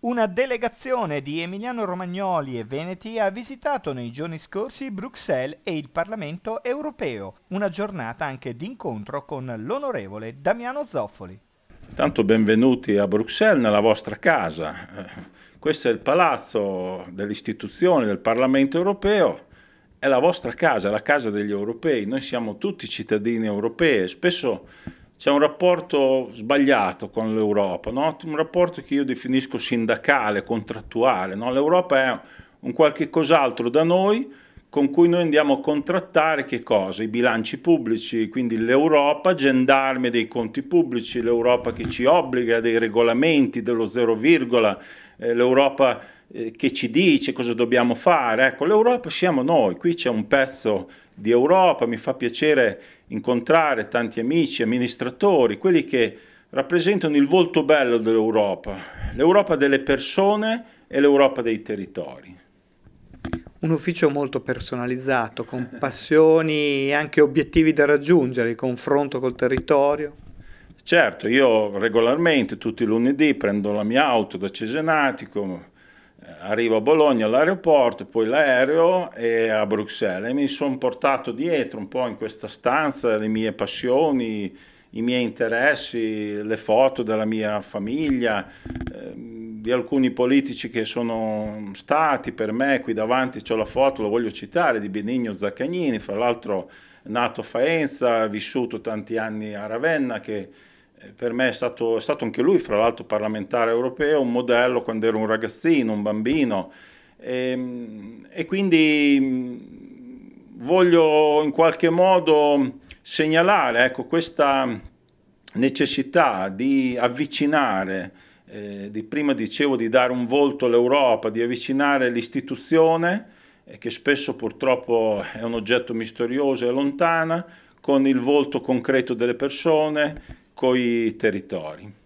Una delegazione di Emiliano Romagnoli e Veneti ha visitato nei giorni scorsi Bruxelles e il Parlamento europeo, una giornata anche d'incontro con l'onorevole Damiano Zoffoli. Tanto benvenuti a Bruxelles nella vostra casa. Eh, questo è il palazzo delle istituzioni del Parlamento europeo, è la vostra casa, la casa degli europei. Noi siamo tutti cittadini europei, spesso c'è un rapporto sbagliato con l'Europa, no? un rapporto che io definisco sindacale, contrattuale. No? L'Europa è un qualche cos'altro da noi con cui noi andiamo a contrattare che cosa? I bilanci pubblici, quindi l'Europa, gendarme dei conti pubblici, l'Europa che ci obbliga a dei regolamenti, dello zero virgola, eh, l'Europa eh, che ci dice cosa dobbiamo fare. Ecco, l'Europa siamo noi, qui c'è un pezzo di Europa, mi fa piacere incontrare tanti amici, amministratori, quelli che rappresentano il volto bello dell'Europa, l'Europa delle persone e l'Europa dei territori un ufficio molto personalizzato, con passioni e anche obiettivi da raggiungere, il confronto col territorio. Certo, io regolarmente tutti i lunedì prendo la mia auto da Cesenatico, arrivo a Bologna all'aeroporto, poi l'aereo e a Bruxelles e mi sono portato dietro un po' in questa stanza le mie passioni, i miei interessi, le foto della mia famiglia, di alcuni politici che sono stati per me, qui davanti c'è la foto, lo voglio citare, di Benigno Zaccagnini, fra l'altro nato a Faenza, vissuto tanti anni a Ravenna, che eh, per me è stato, è stato anche lui, fra l'altro parlamentare europeo, un modello quando ero un ragazzino, un bambino. E, ehm, e quindi mm, voglio in qualche modo segnalare ecco, questa necessità di avvicinare eh, di, prima dicevo di dare un volto all'Europa, di avvicinare l'istituzione, eh, che spesso purtroppo è un oggetto misterioso e lontana, con il volto concreto delle persone, coi territori.